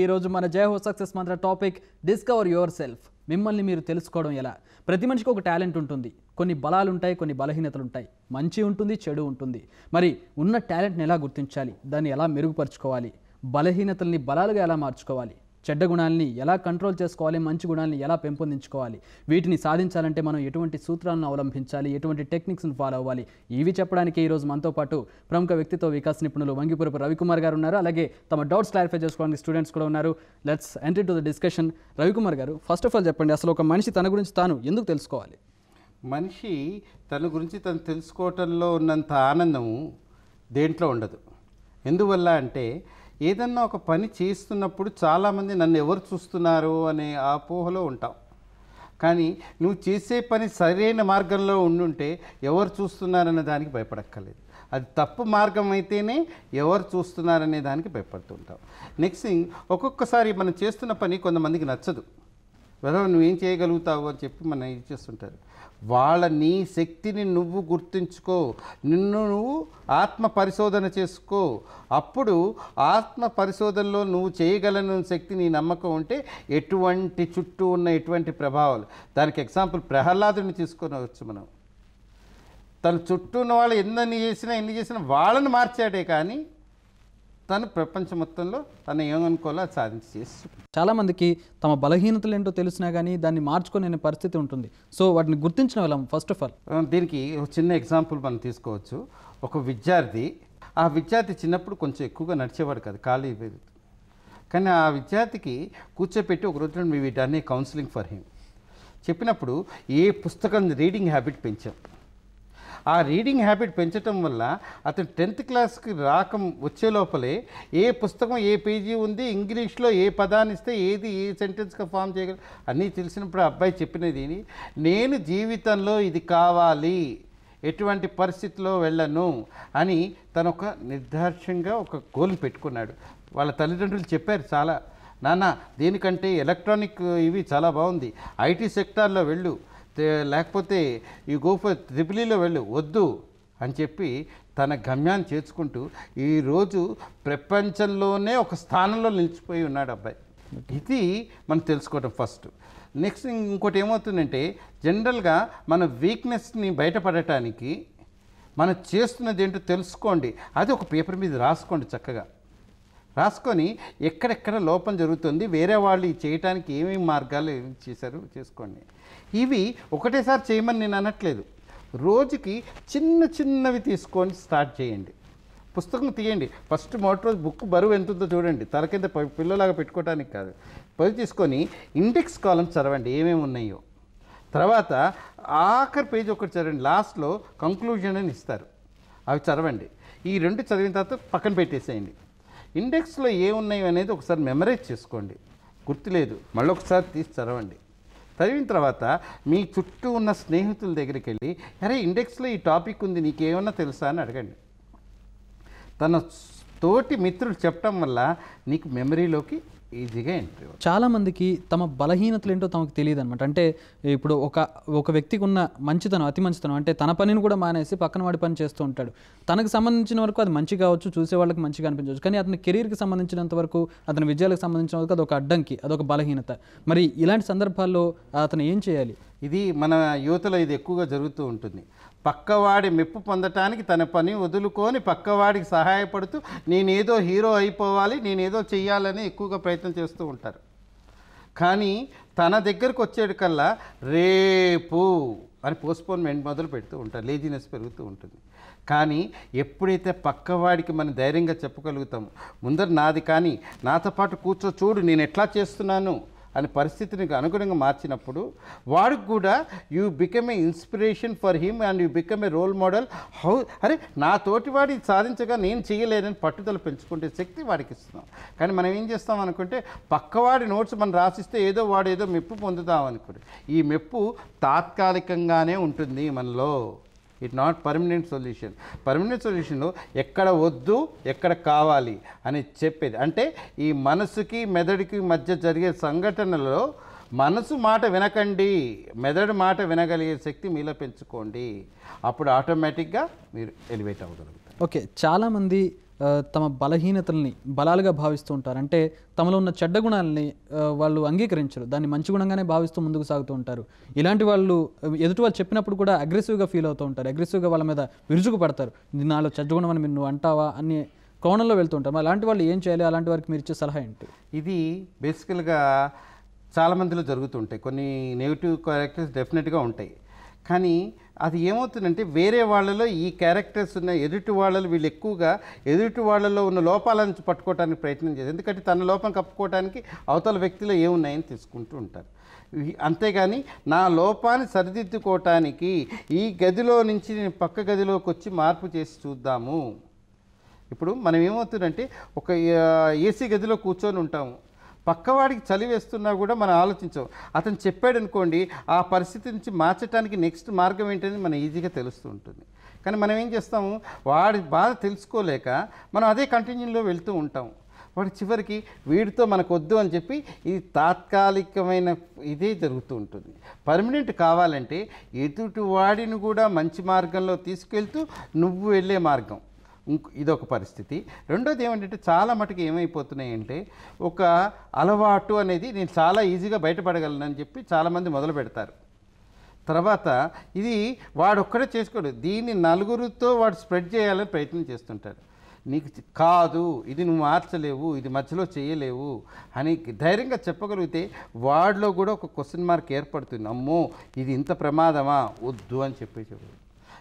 ఈరోజు మన జయ హో సక్సెస్ మంత్ర టాపిక్ డిస్కవర్ యువర్ సెల్ఫ్ మిమ్మల్ని మీరు తెలుసుకోవడం ఎలా ప్రతి మనిషికి ఒక టాలెంట్ ఉంటుంది కొన్ని బలాలు ఉంటాయి కొన్ని బలహీనతలు ఉంటాయి మంచి ఉంటుంది చెడు ఉంటుంది మరి ఉన్న టాలెంట్ని ఎలా గుర్తించాలి దాన్ని ఎలా మెరుగుపరుచుకోవాలి బలహీనతల్ని బలాలుగా ఎలా మార్చుకోవాలి చెడ్డ గుణాలని ఎలా కంట్రోల్ చేసుకోవాలి మంచి గుణాలని ఎలా పెంపొందించుకోవాలి వీటిని సాధించాలంటే మనం ఎటువంటి సూత్రాలను అవలంబించాలి ఎటువంటి టెక్నిక్స్ని ఫాలో అవ్వాలి ఇవి చెప్పడానికి ఈరోజు మనతో పాటు ప్రముఖ వ్యక్తితో వికాస్ నిపుణులు వంగిపురపు రవికుమార్ గారు ఉన్నారు అలాగే తమ డౌట్స్ క్లారిఫై చేసుకోవడానికి స్టూడెంట్స్ కూడా ఉన్నారు let's entry to the discussion Ravikumar గారు ఫస్ట్ ఆఫ్ ఆల్ చెప్పండి అసలు ఒక మనిషి తన గురించి తాను ఎందుకు తెలుసుకోవాలి మనిషి తన గురించి తను తెలుసుకోవటంలో ఉన్నంత ఆనందము దేంట్లో ఉండదు ఎందువల్ల అంటే ఏదన్నా ఒక పని చేస్తున్నప్పుడు చాలామంది నన్ను ఎవరు చూస్తున్నారు అనే ఆపోహలో ఉంటాం కానీ నువ్వు చేసే పని సరైన మార్గంలో ఉండుంటే ఎవరు చూస్తున్నారనే దానికి భయపడక్కర్లేదు అది తప్పు మార్గం అయితేనే ఎవరు చూస్తున్నారనే దానికి భయపడుతుంటాం నెక్స్ట్ థింగ్ ఒక్కొక్కసారి మనం చేస్తున్న పని కొంతమందికి నచ్చదు వెదవ నువ్వేం చేయగలుగుతావు అని చెప్పి మనం ఇది చేస్తుంటారు వాళ్ళ నీ శక్తిని నువ్వు గుర్తించుకో నిన్ను నువ్వు ఆత్మ పరిశోధన చేసుకో అప్పుడు ఆత్మ పరిశోధనలో నువ్వు చేయగలను శక్తి నీ నమ్మకం ఉంటే ఎటువంటి చుట్టూ ఉన్న ఎటువంటి ప్రభావాలు దానికి ఎగ్జాంపుల్ ప్రహ్లాదుని తీసుకొనవచ్చు మనం తన చుట్టూ ఉన్న వాళ్ళు ఎన్ని చేసినా ఎన్ని చేసినా వాళ్ళని మార్చాడే కానీ తను ప్రపంచం మొత్తంలో తను ఏమనుకోవాలో అది సాధించి చేస్తుంది చాలామందికి తమ బలహీనతలు ఏంటో తెలిసినా కానీ దాన్ని మార్చుకునే పరిస్థితి ఉంటుంది సో వాటిని గుర్తించడం వెళ్ళాం ఫస్ట్ ఆఫ్ ఆల్ దీనికి ఒక చిన్న ఎగ్జాంపుల్ మనం తీసుకోవచ్చు ఒక విద్యార్థి ఆ విద్యార్థి చిన్నప్పుడు కొంచెం ఎక్కువగా నడిచేవాడు కాదు ఖాళీ కానీ ఆ విద్యార్థికి కూర్చోపెట్టి ఒక రోజు మీ వీటాన్ని కౌన్సిలింగ్ ఫర్ హిమ్ చెప్పినప్పుడు ఏ పుస్తకం రీడింగ్ హ్యాబిట్ పెంచాం ఆ రీడింగ్ హ్యాబిట్ పెంచటం వల్ల అతను టెన్త్ క్లాస్కి రాకం వచ్చే లోపలే ఏ పుస్తకం ఏ పేజీ ఉంది ఇంగ్లీష్లో ఏ పదాన్ని ఇస్తే ఏది ఏ సెంటెన్స్గా ఫామ్ చేయగల అన్నీ తెలిసినప్పుడు అబ్బాయి చెప్పినది నేను జీవితంలో ఇది కావాలి ఎటువంటి పరిస్థితిలో వెళ్ళను అని తను ఒక నిర్దార్ష్యంగా ఒక గోల్ పెట్టుకున్నాడు వాళ్ళ తల్లిదండ్రులు చెప్పారు చాలా నాన్న దీనికంటే ఎలక్ట్రానిక్ ఇవి చాలా బాగుంది ఐటీ సెక్టార్లో వెళ్ళు లేకపోతే ఈ గోఫర్ త్రిపులీలో వెళ్ళు వద్దు అని చెప్పి తన గమ్యాన్ని చేర్చుకుంటూ ఈరోజు ప్రపంచంలోనే ఒక స్థానంలో నిలిచిపోయి ఉన్నాడు అబ్బాయి ఇది మనం తెలుసుకోవడం ఫస్ట్ నెక్స్ట్ ఇంకోటి ఏమవుతుందంటే జనరల్గా మన వీక్నెస్ని బయటపడటానికి మనం చేస్తున్నది ఏంటో తెలుసుకోండి అది ఒక పేపర్ మీద రాసుకోండి చక్కగా రాసుకొని ఎక్కడెక్కడ లోపం జరుగుతుంది వేరే వాళ్ళు చేయటానికి ఏమేమి మార్గాలు చేశారు చేసుకోండి ఇవి ఒకటేసారి చేయమని నేను అనట్లేదు రోజుకి చిన్న చిన్నవి తీసుకొని స్టార్ట్ చేయండి పుస్తకం తీయండి ఫస్ట్ మొదటి రోజు బుక్ బరువు ఎంత ఉందో చూడండి తల కింద పిల్లలాగా పెట్టుకోవడానికి కాదు పది తీసుకొని ఇండెక్స్ కాలం చదవండి ఏమేమి ఉన్నాయో తర్వాత ఆఖరి పేజ్ ఒకటి చదవండి లాస్ట్లో కంక్లూజన్ అని ఇస్తారు అవి చదవండి ఈ రెండు చదివిన తర్వాత పక్కన పెట్టేసేయండి ఇండెక్స్లో ఏమున్నాయి అనేది ఒకసారి మెమరైజ్ చేసుకోండి గుర్తులేదు మళ్ళీ ఒకసారి తీసి చదవండి చదివిన తర్వాత మీ చుట్టూ ఉన్న స్నేహితుల దగ్గరికి వెళ్ళి అరే ఇండెక్స్లో ఈ టాపిక్ ఉంది నీకేమన్నా తెలుసా అని అడగండి తన తోటి మిత్రులు చెప్పడం వల్ల నీకు మెమరీలోకి ఈజీగా ఎంట్రీ చాలామందికి తమ బలహీనతలు ఏంటో తమకు తెలియదు అనమాట అంటే ఇప్పుడు ఒక ఒక వ్యక్తికి ఉన్న మంచితనం అతి మంచితనం అంటే తన పనిని కూడా మానేసి పక్కన వాడి పని చేస్తూ ఉంటాడు తనకు సంబంధించిన వరకు అది మంచి కావచ్చు చూసే వాళ్ళకి మంచిగా అనిపించవచ్చు కానీ అతని కెరీర్కి సంబంధించినంత వరకు అతని విజయాలకు సంబంధించిన వరకు అది ఒక అడ్డంకి అదొక బలహీనత మరి ఇలాంటి సందర్భాల్లో అతను ఏం చేయాలి ఇది మన యువతలో ఇది ఎక్కువగా జరుగుతూ ఉంటుంది పక్కవాడి మెప్పు పొందటానికి తన పని వదులుకొని పక్కవాడికి సహాయపడుతూ నేనేదో హీరో అయిపోవాలి నేనేదో చెయ్యాలని ఎక్కువగా ప్రయత్నం చేస్తూ ఉంటారు కానీ తన దగ్గరకు వచ్చేటికల్లా రేపు అని పోస్ట్పోన్మెంట్ మొదలు పెడుతూ ఉంటారు లేజినెస్ పెరుగుతూ ఉంటుంది కానీ ఎప్పుడైతే పక్కవాడికి మనం ధైర్యంగా చెప్పగలుగుతాము ముందర నాది కానీ నాతో పాటు కూర్చో చూడు నేను ఎట్లా చేస్తున్నాను అని పరిస్థితిని అనుగుణంగా మార్చినప్పుడు వాడికి కూడా you become a inspiration for him and you become a role model how అరే నా తోటి వాడి సాధించగా నేను చేయలేనని పట్టుదల పెంచుకుంటే శక్తి వాడికి ఇస్తున్నాం కానీ మనం ఏం చేస్తాం అనుకుంటే పక్కవాడి నోట్స్ మనం రాసిస్తే ఏదో వాడు ఏదో మెప్పు పొందుతాం అనుకుంటే ఈ మెప్పు తాత్కాలికంగానే ఉంటుంది మనలో it not permanent solution permanent solution ఎక్కడ వద్దు ఎక్కడ కావాలి అని చెప్పేది అంటే ఈ మనసుకి మెదడుకి మధ్య జరిగే సంఘటనలో మనసు మాట వినకండి మెదడు మాట వినగలిగే శక్తి మీలో పెంచుకోండి అప్పుడు ఆటోమేటిక్గా మీరు ఎలివేట్ అవ్వగలుగుతారు ఓకే చాలామంది తమ బలహీనతల్ని బలాలుగా భావిస్తూ ఉంటారు అంటే తమలో ఉన్న చెడ్డ గుణాలని వాళ్ళు అంగీకరించరు దాన్ని మంచి గుణంగానే భావిస్తూ ముందుకు సాగుతూ ఉంటారు ఇలాంటి వాళ్ళు ఎదుటి వాళ్ళు చెప్పినప్పుడు కూడా అగ్రెసివ్గా ఫీల్ అవుతూ ఉంటారు అగ్రెసివ్గా వాళ్ళ మీద విరుచుకు పడతారు నాలో చెడ్డ గుణం అని నువ్వు అంటావా అని కోణంలో ఉంటారు అలాంటి వాళ్ళు ఏం చేయాలి అలాంటి వారికి మీరు ఇచ్చే సలహా ఏంటి ఇది బేసికల్గా చాలామందిలో జరుగుతుంటాయి కొన్ని నెగిటివ్ క్యారెక్టర్స్ డెఫినెట్గా ఉంటాయి కానీ అది ఏమవుతుందంటే వేరే వాళ్ళలో ఈ క్యారెక్టర్స్ ఉన్న ఎదుటి వాళ్ళలో వీళ్ళు ఎక్కువగా ఎదుటి వాళ్ళలో ఉన్న లోపాలను పట్టుకోవడానికి ప్రయత్నం చేస్తారు ఎందుకంటే తన లోపం కప్పుకోవడానికి అవతల వ్యక్తిలో ఏమున్నాయని తీసుకుంటూ ఉంటారు అంతేగాని నా లోపాన్ని సరిదిద్దుకోవటానికి ఈ గదిలో నుంచి నేను పక్క గదిలోకి వచ్చి మార్పు చేసి చూద్దాము ఇప్పుడు మనం ఏమవుతుందంటే ఒక ఏసీ గదిలో కూర్చొని ఉంటాము పక్కవాడికి చలి వేస్తున్నా కూడా మనం ఆలోచించాం అతను చెప్పాడు అనుకోండి ఆ పరిస్థితి నుంచి మార్చడానికి నెక్స్ట్ మార్గం ఏంటని మనం ఈజీగా తెలుస్తూ ఉంటుంది కానీ మనం ఏం చేస్తాము వాడి బాధ తెలుసుకోలేక మనం అదే కంటిన్యూలో వెళ్తూ ఉంటాం వాడు చివరికి వీడితో మనకు వద్దు అని చెప్పి ఇది తాత్కాలికమైన ఇదే జరుగుతూ ఉంటుంది పర్మనెంట్ కావాలంటే ఎదుటి వాడిని కూడా మంచి మార్గంలో తీసుకెళ్తూ నువ్వు వెళ్ళే మార్గం ఇదొక పరిస్థితి రెండోది ఏమంటే చాలా మటుకు ఏమైపోతున్నాయి అంటే ఒక అలవాటు అనేది నేను చాలా ఈజీగా బయటపడగలను అని చెప్పి చాలామంది మొదలు పెడతారు తర్వాత ఇది వాడొక్కడే చేసుకోడు దీన్ని నలుగురితో వాడు స్ప్రెడ్ చేయాలని ప్రయత్నం చేస్తుంటాడు నీకు కాదు ఇది నువ్వు మార్చలేవు ఇది మధ్యలో చేయలేవు అని ధైర్యంగా చెప్పగలిగితే వాడిలో కూడా ఒక క్వశ్చన్ మార్క్ ఏర్పడుతుంది అమ్మో ఇది ఇంత ప్రమాదమా వద్దు అని చెప్పేసేవాడు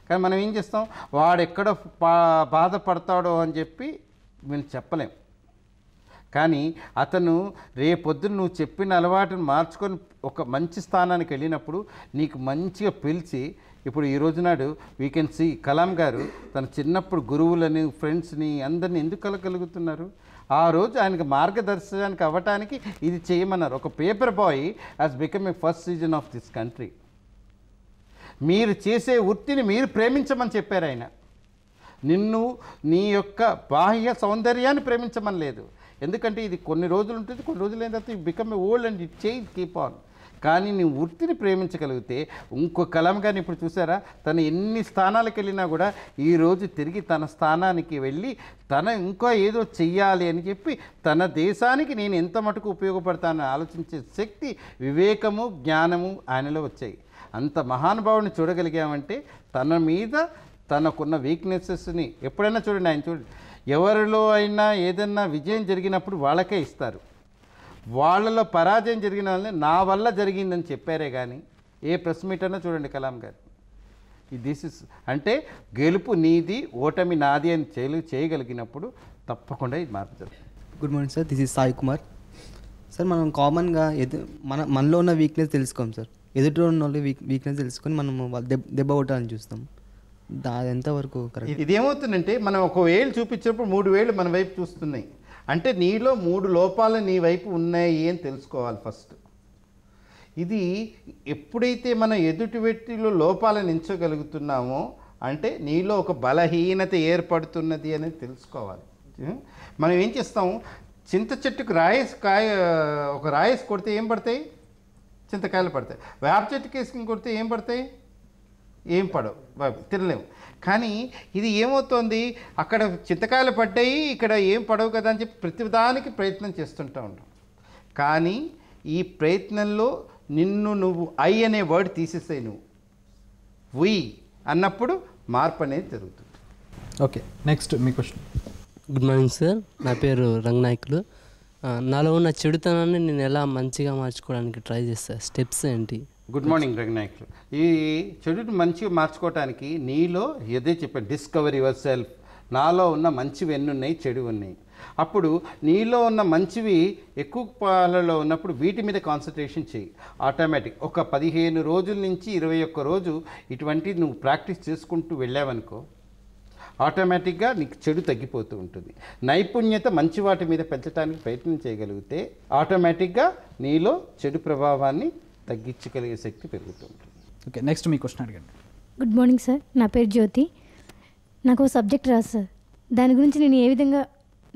కానీ మనం ఏం చేస్తాం వాడు ఎక్కడ బాధపడతాడో అని చెప్పి మేము చెప్పలేం కానీ అతను రేపొద్దున నువ్వు చెప్పిన అలవాటును మార్చుకొని ఒక మంచి స్థానానికి వెళ్ళినప్పుడు నీకు మంచిగా పిలిచి ఇప్పుడు ఈ నాడు వీ కెన్ సీ కలాం గారు తన చిన్నప్పుడు గురువులని ఫ్రెండ్స్ని అందరిని ఎందుకు కలగలుగుతున్నారు ఆ రోజు ఆయనకు మార్గదర్శనానికి అవ్వటానికి ఇది చేయమన్నారు ఒక paper boy has become a first citizen of this country మీరు చేసే వృత్తిని మీరు ప్రేమించమని చెప్పారు ఆయన నిన్ను నీ యొక్క బాహ్య సౌందర్యాన్ని ప్రేమించమని లేదు ఎందుకంటే ఇది కొన్ని రోజులు ఉంటుంది కొన్ని రోజులు అయిన తర్వాత become a old and it change keep on కానీ నీ వృత్తిని ప్రేమించగలిగితే ఇంకో కలం కానీ ఇప్పుడు చూసారా తను ఎన్ని స్థానాలకు వెళ్ళినా కూడా ఈరోజు తిరిగి తన స్థానానికి వెళ్ళి తన ఇంకా ఏదో చెయ్యాలి అని చెప్పి తన దేశానికి నేను ఎంత మటుకు ఉపయోగపడతానని ఆలోచించే శక్తి వివేకము జ్ఞానము ఆయనలో వచ్చాయి అంత మహానుభావుని చూడగలిగామంటే తన మీద తనకున్న వీక్నెసెస్ని ఎప్పుడైనా చూడండి ఆయన చూడండి ఎవరిలో అయినా ఏదైనా విజయం జరిగినప్పుడు వాళ్ళకే ఇస్తారు వాళ్ళలో పరాజయం జరిగిన వాళ్ళని నా వల్ల జరిగిందని చెప్పారే కానీ ఏ ప్రెస్ మీట్ అన్నా చూడండి కలాం గారు దిస్ ఇస్ అంటే గెలుపు నీది ఓటమి నాది అని చేయలు చేయగలిగినప్పుడు తప్పకుండా ఇది మార్పు జరుగుతుంది good morning sir this is Sai Kumar sir మనం కామన్గా ఎదు మన మనలో ఉన్న వీక్నెస్ తెలుసుకోం సార్ ఎదుటి వాళ్ళు వీక్ వీక్నెస్ తెలుసుకొని మనం దెబ్బ దెబ్బ కొట్టాలని చూస్తాం దాని ఎంతవరకు ఇది ఏమవుతుందంటే మనం ఒక వేలు చూపించినప్పుడు మూడు వేలు మన వైపు చూస్తున్నాయి అంటే నీలో మూడు లోపాలు నీ వైపు ఉన్నాయి అని తెలుసుకోవాలి ఫస్ట్ ఇది ఎప్పుడైతే మనం ఎదుటి వ్యక్తిలో లోపాలను ఎంచగలుగుతున్నామో అంటే నీలో ఒక బలహీనత ఏర్పడుతున్నది అనేది తెలుసుకోవాలి మనం ఏం చేస్తాం చింత చెట్టుకు రాయస్ కాయ ఒక రాయస్ కొడితే ఏం పడతాయి చింతకాయలు పడతాయి వేప చెట్టు కేసుకుని కొడితే ఏం పడతాయి ఏం పడవు తినలేము కానీ ఇది ఏమవుతోంది అక్కడ చింతకాయలు పడ్డాయి ఇక్కడ ఏం పడవు కదా అని చెప్పి ప్రతిదానికి ప్రయత్నం చేస్తుంటా ఉంటాం కానీ ఈ ప్రయత్నంలో నిన్ను నువ్వు ఐ అనే వర్డ్ తీసేసాయి నువ్వు వి అన్నప్పుడు మార్పు అనేది జరుగుతుంది ఓకే నెక్స్ట్ మీ క్వశ్చన్ గుడ్ మార్నింగ్ సార్ నా పేరు రంగనాయకులు నాలో ఉన్న చెడుతనాన్ని నేను ఎలా మంచిగా మార్చుకోవడానికి ట్రై చేస్తాను స్టెప్స్ ఏంటి గుడ్ మార్నింగ్ రఘునాయకులు ఈ చెడుని మంచిగా మార్చుకోవటానికి నీలో ఏదే చెప్పాను డిస్కవర్ యువర్ సెల్ఫ్ నాలో ఉన్న మంచివి ఎన్ని ఉన్నాయి చెడు ఉన్నాయి అప్పుడు నీలో ఉన్న మంచివి ఎక్కువ పాలలో ఉన్నప్పుడు వీటి మీద కాన్సన్ట్రేషన్ చేయి ఆటోమేటిక్ ఒక పదిహేను రోజుల నుంచి ఇరవై ఒక్క రోజు ఇటువంటి నువ్వు ప్రాక్టీస్ చేసుకుంటూ వెళ్ళావనుకో ఆటోమేటిక్గా నీకు చెడు తగ్గిపోతూ ఉంటుంది నైపుణ్యత మంచి వాటి మీద పెంచడానికి ప్రయత్నం చేయగలిగితే ఆటోమేటిక్గా నీలో చెడు ప్రభావాన్ని తగ్గించగలిగే శక్తి పెరుగుతూ ఉంటుంది ఓకే నెక్స్ట్ మీ క్వశ్చన్ అడగండి గుడ్ మార్నింగ్ సార్ నా పేరు జ్యోతి నాకు ఒక సబ్జెక్ట్ రాదు సార్ దాని గురించి నేను ఏ విధంగా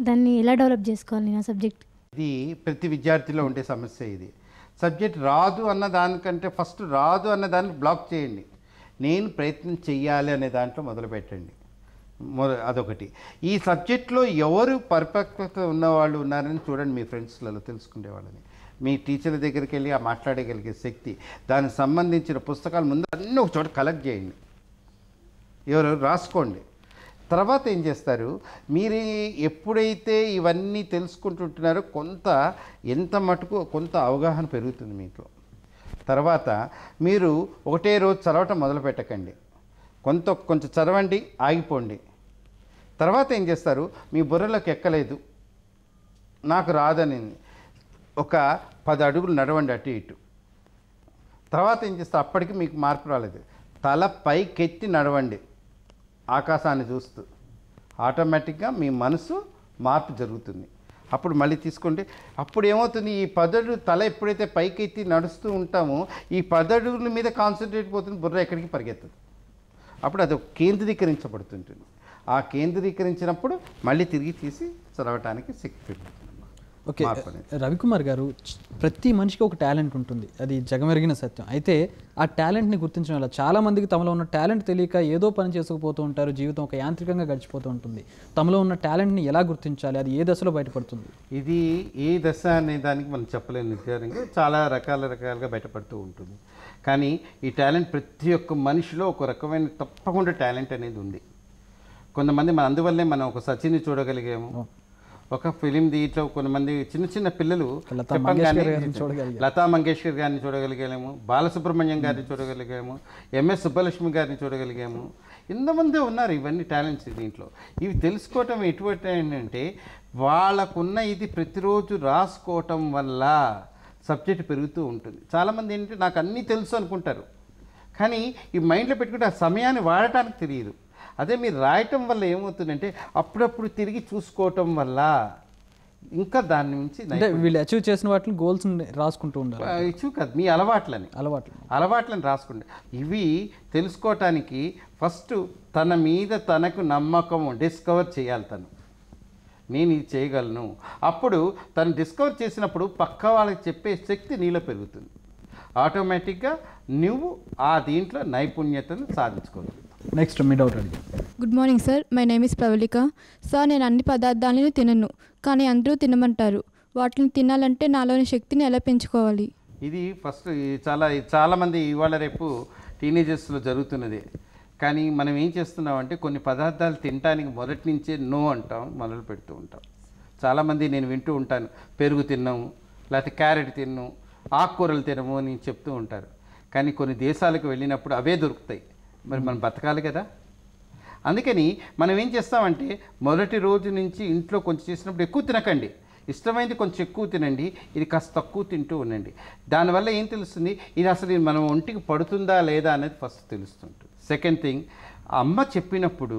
దాన్ని ఎలా డెవలప్ చేసుకోవాలి నా సబ్జెక్ట్ ఇది ప్రతి విద్యార్థిలో ఉండే సమస్య ఇది సబ్జెక్ట్ రాదు అన్న దానికంటే ఫస్ట్ రాదు అన్న దాన్ని బ్లాక్ చేయండి నేను ప్రయత్నం చేయాలి అనే దాంట్లో మొదలు పెట్టండి అదొకటి ఈ సబ్జెక్ట్లో ఎవరు పర్ఫెక్ట్ ఉన్నవాళ్ళు ఉన్నారని చూడండి మీ ఫ్రెండ్స్లలో తెలుసుకునే వాళ్ళని మీ టీచర్ల దగ్గరికి వెళ్ళి ఆ మాట్లాడగలిగే శక్తి దానికి సంబంధించిన పుస్తకాలు ముందు అన్నీ ఒక చోట కలెక్ట్ చేయండి ఎవరు రాసుకోండి తర్వాత ఏం చేస్తారు మీరు ఎప్పుడైతే ఇవన్నీ తెలుసుకుంటుంటున్నారో కొంత ఎంత మటుకు కొంత అవగాహన పెరుగుతుంది మీట్లో తర్వాత మీరు ఒకటే రోజు చదవటం మొదలు పెట్టకండి కొంత కొంచెం చదవండి ఆగిపోండి తర్వాత ఏం చేస్తారు మీ బుర్రలోకి ఎక్కలేదు నాకు రాదని ఒక పది అడుగులు నడవండి అటు ఇటు తర్వాత ఏం చేస్తారు అప్పటికి మీకు మార్పు రాలేదు తల పైకెత్తి నడవండి ఆకాశాన్ని చూస్తూ ఆటోమేటిక్గా మీ మనసు మార్పు జరుగుతుంది అప్పుడు మళ్ళీ తీసుకోండి అప్పుడు ఏమవుతుంది ఈ పదడు తల ఎప్పుడైతే పైకెత్తి నడుస్తూ ఉంటామో ఈ పదడుగుల మీద కాన్సన్ట్రేట్ పోతుంది బుర్ర ఎక్కడికి పరిగెత్తదు అప్పుడు అది కేంద్రీకరించబడుతుంటుంది ఆ కేంద్రీకరించినప్పుడు మళ్ళీ తిరిగి తీసి చదవటానికి శక్తి ఓకే రవికుమార్ గారు ప్రతి మనిషికి ఒక టాలెంట్ ఉంటుంది అది జగమెరిగిన సత్యం అయితే ఆ టాలెంట్ని గుర్తించడం వల్ల చాలామందికి తమలో ఉన్న టాలెంట్ తెలియక ఏదో పని చేసుకుపోతూ ఉంటారు జీవితం ఒక యాంత్రికంగా గడిచిపోతూ ఉంటుంది తమలో ఉన్న టాలెంట్ని ఎలా గుర్తించాలి అది ఏ దశలో బయటపడుతుంది ఇది ఏ దశ అనే దానికి మనం చెప్పలేని నిజంగా చాలా రకాల రకాలుగా బయటపడుతూ ఉంటుంది కానీ ఈ టాలెంట్ ప్రతి ఒక్క మనిషిలో ఒక రకమైన తప్పకుండా టాలెంట్ అనేది ఉంది కొంతమంది మన అందువల్లే మనం ఒక సచిన్ని చూడగలిగాము ఒక ఫిలిం దీంట్లో కొంతమంది చిన్న చిన్న పిల్లలు లతా మంగేష్కర్ గారిని చూడగలిగాము బాలసుబ్రహ్మణ్యం గారిని చూడగలిగాము ఎంఎస్ సుబ్బలక్ష్మి గారిని చూడగలిగాము ఇంతమంది ఉన్నారు ఇవన్నీ టాలెంట్స్ దీంట్లో ఇవి తెలుసుకోవటం ఎటువంటి ఏంటంటే వాళ్ళకున్న ఇది ప్రతిరోజు రాసుకోవటం వల్ల సబ్జెక్ట్ పెరుగుతూ ఉంటుంది చాలామంది ఏంటంటే నాకు అన్నీ తెలుసు అనుకుంటారు కానీ ఈ మైండ్లో పెట్టుకుంటే ఆ సమయాన్ని వాడటానికి తెలియదు అదే మీరు రాయటం వల్ల ఏమవుతుందంటే అప్పుడప్పుడు తిరిగి చూసుకోవటం వల్ల ఇంకా దాని నుంచి వీళ్ళు అచీవ్ చేసిన వాటిని గోల్స్ రాసుకుంటూ ఉండాలి అచీవ్ కాదు మీ అలవాట్లని అలవాట్లు అలవాట్లని రాసుకుంటే ఇవి తెలుసుకోవటానికి ఫస్ట్ తన మీద తనకు నమ్మకం డిస్కవర్ చేయాలి తను నేను ఇది చేయగలను అప్పుడు తను డిస్కవర్ చేసినప్పుడు పక్క వాళ్ళకి చెప్పే శక్తి నీలో పెరుగుతుంది ఆటోమేటిక్గా నువ్వు ఆ దీంట్లో నైపుణ్యతను సాధించుకోవచ్చు నెక్స్ట్ మీ డౌట్ అండి good morning sir my name is Pavalika sir నేను అన్ని పదార్థాలను తినను కానీ అందరూ తినమంటారు వాటిని తినాలంటే నాలోని శక్తిని ఎలా పెంచుకోవాలి ఇది ఫస్ట్ చాలా చాలామంది ఇవాళ రేపు టీనేజర్స్లో జరుగుతున్నది కానీ మనం ఏం చేస్తున్నామంటే కొన్ని పదార్థాలు తినడానికి మొదటి నుంచే నో అంటాం మొదలు పెడుతూ ఉంటాం చాలామంది నేను వింటూ ఉంటాను పెరుగు తిన్నాము లేకపోతే క్యారెట్ తిన్ను ఆకుకూరలు తినము అని చెప్తూ ఉంటారు కానీ కొన్ని దేశాలకు వెళ్ళినప్పుడు అవే దొరుకుతాయి మరి మనం బతకాలి కదా అందుకని మనం ఏం చేస్తామంటే మొదటి రోజు నుంచి ఇంట్లో కొంచెం చేసినప్పుడు ఎక్కువ తినకండి ఇష్టమైంది కొంచెం ఎక్కువ తినండి ఇది కాస్త తక్కువ తింటూ ఉండండి దానివల్ల ఏం తెలుస్తుంది ఇది అసలు మనం ఒంటికి పడుతుందా లేదా అనేది ఫస్ట్ తెలుస్తుంది సెకండ్ థింగ్ అమ్మ చెప్పినప్పుడు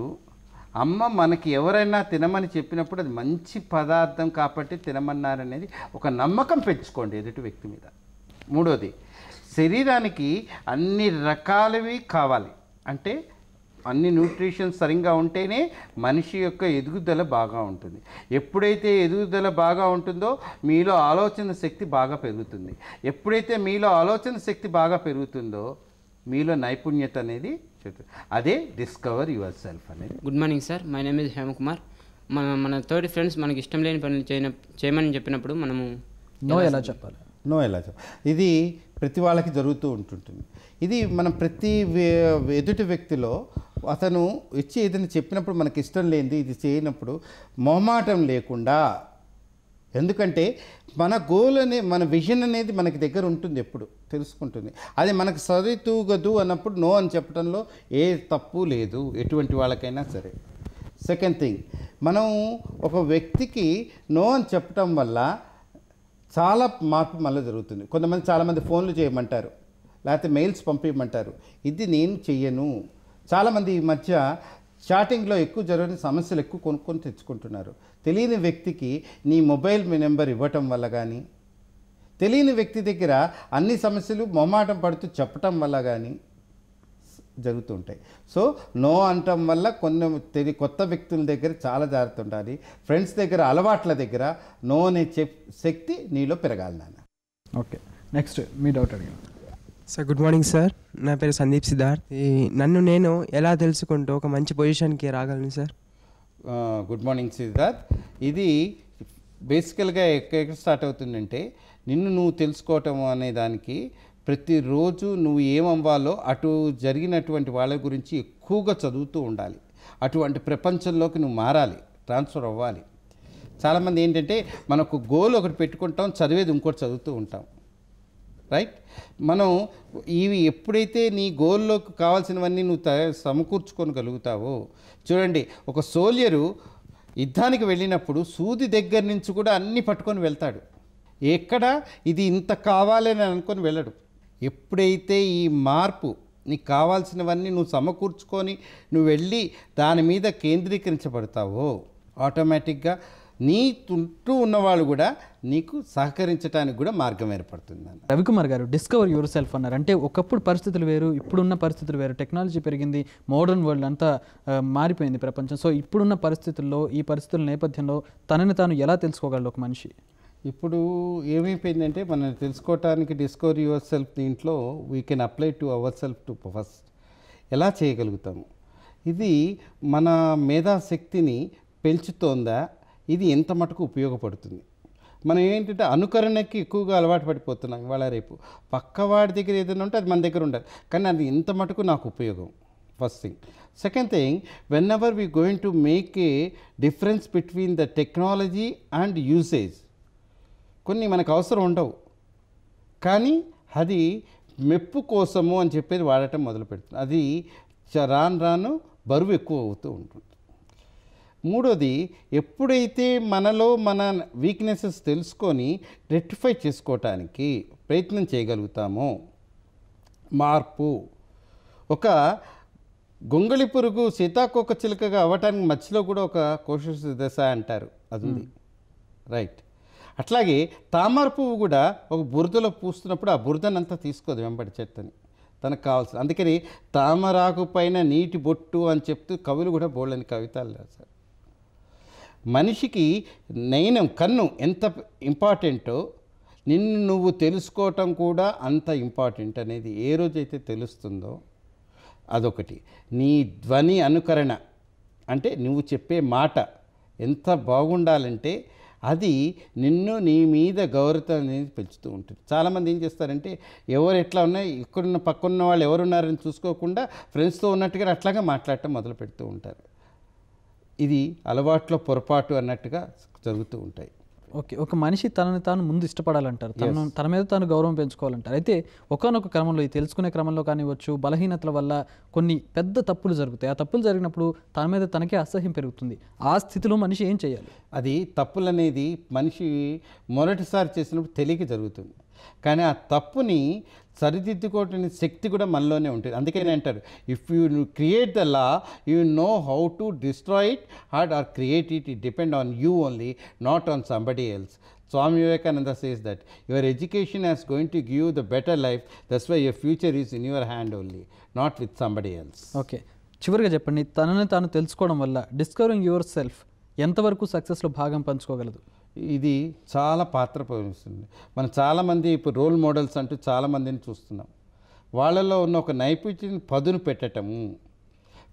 అమ్మ మనకి ఎవరైనా తినమని చెప్పినప్పుడు అది మంచి పదార్థం కాబట్టి తినమన్నారనేది ఒక నమ్మకం పెంచుకోండి ఎదుటి వ్యక్తి మీద మూడోది శరీరానికి అన్ని రకాలవి కావాలి అంటే అన్ని న్యూట్రిషన్ సరిగ్గా ఉంటేనే మనిషి యొక్క ఎదుగుదల బాగా ఉంటుంది ఎప్పుడైతే ఎదుగుదల బాగా ఉంటుందో మీలో ఆలోచన శక్తి బాగా పెరుగుతుంది ఎప్పుడైతే మీలో ఆలోచన శక్తి బాగా పెరుగుతుందో మీలో నైపుణ్యత అనేది అదే డిస్కవర్ యువర్ సెల్ఫ్ అనేది good morning sir my name is Hemakumar మన మన థర్డ్ ఫ్రెండ్స్ మనకి ఇష్టం లేని పనులు చేయన చేయమని చెప్పినప్పుడు మనము నో ఎలా చెప్పాలి నో ఎలా చెప్పాలి ఇది ప్రతి వాళ్ళకి జరుగుతూ ఉంటుంటుంది ఇది మనం ప్రతి ఎదుటి వ్యక్తిలో అతను ఇచ్చి ఏదైనా చెప్పినప్పుడు మనకి ఇష్టం లేనిది ఇది చేయనప్పుడు మొహమాటం లేకుండా ఎందుకంటే మన గోల్ అనే మన విజన్ అనేది మనకి దగ్గర ఉంటుంది ఎప్పుడు తెలుసుకుంటుంది అది మనకు సరితూగదు అన్నప్పుడు నో అని చెప్పడంలో ఏ తప్పు లేదు ఎటువంటి వాళ్ళకైనా సరే సెకండ్ థింగ్ మనం ఒక వ్యక్తికి నో అని చెప్పడం వల్ల చాలా మార్పు మళ్ళీ జరుగుతుంది కొంతమంది చాలామంది ఫోన్లు చేయమంటారు లేకపోతే మెయిల్స్ పంపించమంటారు ఇది నేను చెయ్యను చాలామంది ఈ మధ్య స్టార్టింగ్లో ఎక్కువ జరగని సమస్యలు ఎక్కువ కొనుక్కొని తెచ్చుకుంటున్నారు తెలియని వ్యక్తికి నీ మొబైల్ మీ నెంబర్ ఇవ్వటం వల్ల కానీ తెలియని వ్యక్తి దగ్గర అన్ని సమస్యలు మొమాటం పడుతూ చెప్పటం వల్ల కానీ జరుగుతుంటాయి సో నో అనటం వల్ల కొన్ని తెలి కొత్త వ్యక్తుల దగ్గర చాలా జాగ్రత్త ఉండాలి ఫ్రెండ్స్ దగ్గర అలవాట్ల దగ్గర నో అనే శక్తి నీలో పెరగాలి నాన్న ఓకే నెక్స్ట్ మీ డౌట్ అడిగాను సార్ గుడ్ మార్నింగ్ సార్ నా పేరు సందీప్ సిద్ధార్థ్ నన్ను నేను ఎలా తెలుసుకుంటూ ఒక మంచి పొజిషన్కి రాగలను సార్ గుడ్ మార్నింగ్ సిద్ధార్థ్ ఇది బేసికల్గా ఎక్కడ స్టార్ట్ అవుతుందంటే నిన్ను నువ్వు తెలుసుకోవటం అనే దానికి ప్రతిరోజు నువ్వు ఏమవ్వాలో అటు జరిగినటువంటి వాళ్ళ గురించి ఎక్కువగా చదువుతూ ఉండాలి అటువంటి ప్రపంచంలోకి నువ్వు మారాలి ట్రాన్స్ఫర్ అవ్వాలి చాలామంది ఏంటంటే మనకు గోల్ ఒకటి పెట్టుకుంటాం చదివేది ఇంకోటి చదువుతూ ఉంటాం రైట్ మనం ఇవి ఎప్పుడైతే నీ గోల్లోకి కావాల్సినవన్నీ నువ్వు సమకూర్చుకోగలుగుతావో చూడండి ఒక సోల్జరు యుద్ధానికి వెళ్ళినప్పుడు సూది దగ్గర నుంచి కూడా అన్నీ పట్టుకొని వెళ్తాడు ఎక్కడ ఇది ఇంత కావాలని అనుకొని వెళ్ళడు ఎప్పుడైతే ఈ మార్పు నీకు కావాల్సినవన్నీ నువ్వు సమకూర్చుకొని నువ్వు వెళ్ళి దాని మీద కేంద్రీకరించబడతావో ఆటోమేటిక్గా నీ తుంటూ ఉన్నవాళ్ళు కూడా నీకు సహకరించడానికి కూడా మార్గం ఏర్పడుతుంది రవికుమార్ గారు డిస్కవర్ యువర్ సెల్ఫ్ అన్నారు అంటే ఒకప్పుడు పరిస్థితులు వేరు ఇప్పుడున్న పరిస్థితులు వేరు టెక్నాలజీ పెరిగింది మోడర్న్ వరల్డ్ అంతా మారిపోయింది ప్రపంచం సో ఇప్పుడున్న పరిస్థితుల్లో ఈ పరిస్థితుల నేపథ్యంలో తనని తాను ఎలా తెలుసుకోగలడు ఒక మనిషి ఇప్పుడు ఏమైపోయిందంటే మనం తెలుసుకోవటానికి డిస్కవర్ యువర్ సెల్ఫ్ దీంట్లో we can apply to our self to first ఎలా చేయగలుగుతాము ఇది మన మేధాశక్తిని పెంచుతోందా ఇది ఎంత మటుకు ఉపయోగపడుతుంది మనం ఏంటంటే అనుకరణకి ఎక్కువగా అలవాటు పడిపోతున్నాం ఇవాళ రేపు పక్కవాడి దగ్గర ఏదైనా ఉంటే అది మన దగ్గర ఉండాలి కానీ అది ఇంత మటుకు నాకు ఉపయోగం first thing second thing whenever we going to make a difference between the technology and usage కొన్ని మనకు అవసరం ఉండవు కానీ అది మెప్పు కోసము అని చెప్పేది వాడటం మొదలు పెడుతుంది అది రాను రాను బరువు ఎక్కువ అవుతూ ఉంటుంది మూడోది ఎప్పుడైతే మనలో మన వీక్నెసెస్ తెలుసుకొని రెక్టిఫై చేసుకోవటానికి ప్రయత్నం చేయగలుగుతామో మార్పు ఒక గొంగళి పురుగు సీతాకోక చిలుకగా అవ్వటానికి మధ్యలో కూడా ఒక కోశ దశ అంటారు అది ఉంది రైట్ hmm. అట్లాగే తామర పువ్వు కూడా ఒక బురదలో పూస్తున్నప్పుడు ఆ బురదనంతా తీసుకోదు వెంబడి చెత్తని తనకు కావాల్సింది అందుకని తామరాకు పైన నీటి బొట్టు అని చెప్తూ కవులు కూడా బోళ్ళని కవితలు రాశారు మనిషికి నయనం కన్ను ఎంత ఇంపార్టెంటో నిన్ను నువ్వు తెలుసుకోవటం కూడా అంత ఇంపార్టెంట్ అనేది ఏ రోజైతే తెలుస్తుందో అదొకటి నీ ధ్వని అనుకరణ అంటే నువ్వు చెప్పే మాట ఎంత బాగుండాలంటే అది నిన్ను నీ మీద గౌరవత అనేది పెంచుతూ ఉంటుంది చాలామంది ఏం చేస్తారంటే ఎవరు ఎట్లా ఉన్నాయి ఇక్కడున్న ఉన్న వాళ్ళు ఎవరున్నారని చూసుకోకుండా ఫ్రెండ్స్తో ఉన్నట్టుగా అట్లాగే మాట్లాడటం మొదలు పెడుతూ ఉంటారు ఇది అలవాట్లో పొరపాటు అన్నట్టుగా జరుగుతూ ఉంటాయి ఓకే ఒక మనిషి తనని తాను ముందు ఇష్టపడాలంటారు తను తన మీద తాను గౌరవం పెంచుకోవాలంటారు అయితే ఒకనొక క్రమంలో ఈ తెలుసుకునే క్రమంలో కానివ్వచ్చు బలహీనతల వల్ల కొన్ని పెద్ద తప్పులు జరుగుతాయి ఆ తప్పులు జరిగినప్పుడు తన మీద తనకే అసహ్యం పెరుగుతుంది ఆ స్థితిలో మనిషి ఏం చేయాలి అది తప్పులు అనేది మనిషి మొదటిసారి చేసినప్పుడు తెలియక జరుగుతుంది కానీ ఆ తప్పుని సరిదిద్దుకోవటం శక్తి కూడా మనలోనే ఉంటుంది అందుకని అంటారు if you create the law you know how to destroy it heart or create it it depend on you only not on somebody else Swami Vivekananda says that your education has going to give the better life that's why why future is in your hand only not with somebody else okay చివరిగా చెప్పండి తనని తాను తెలుసుకోవడం వల్ల discovering your self ఎంతవరకు సక్సెస్లో భాగం పంచుకోగలదు ఇది చాలా పాత్ర పోషిస్తుంది మనం చాలామంది ఇప్పుడు రోల్ మోడల్స్ అంటూ చాలామందిని చూస్తున్నాం వాళ్ళలో ఉన్న ఒక నైపుణ్యం పదును పెట్టటము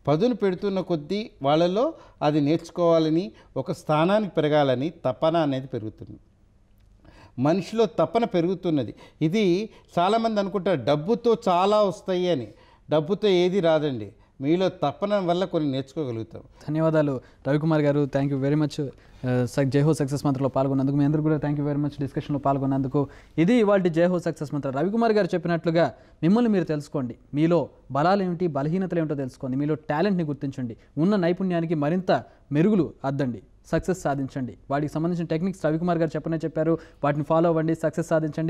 పదును పెడుతున్న కొద్దీ వాళ్ళలో అది నేర్చుకోవాలని ఒక స్థానానికి పెరగాలని తపన అనేది పెరుగుతుంది మనిషిలో తపన పెరుగుతున్నది ఇది చాలామంది అనుకుంటారు డబ్బుతో చాలా వస్తాయి అని డబ్బుతో ఏది రాదండి మీలో తపన వల్ల కొన్ని నేర్చుకోగలుగుతాం ధన్యవాదాలు రవికుమార్ గారు థ్యాంక్ యూ వెరీ మచ్ జయహో సక్సెస్ మంత్రలో పాల్గొన్నందుకు మీ అందరూ కూడా థ్యాంక్ యూ వెరీ మచ్ డిస్కషన్లో పాల్గొన్నందుకు ఇది ఇవాళ జయహో సక్సెస్ మంత్ర రవికుమార్ గారు చెప్పినట్లుగా మిమ్మల్ని మీరు తెలుసుకోండి మీలో బలాలు ఏమిటి బలహీనతలు ఏమిటో తెలుసుకోండి మీలో టాలెంట్ని గుర్తించండి ఉన్న నైపుణ్యానికి మరింత మెరుగులు అద్దండి సక్సెస్ సాధించండి వాటికి సంబంధించిన టెక్నిక్స్ రవికుమార్ గారు చెప్పనే చెప్పారు వాటిని ఫాలో అవ్వండి సక్సెస్ సాధించండి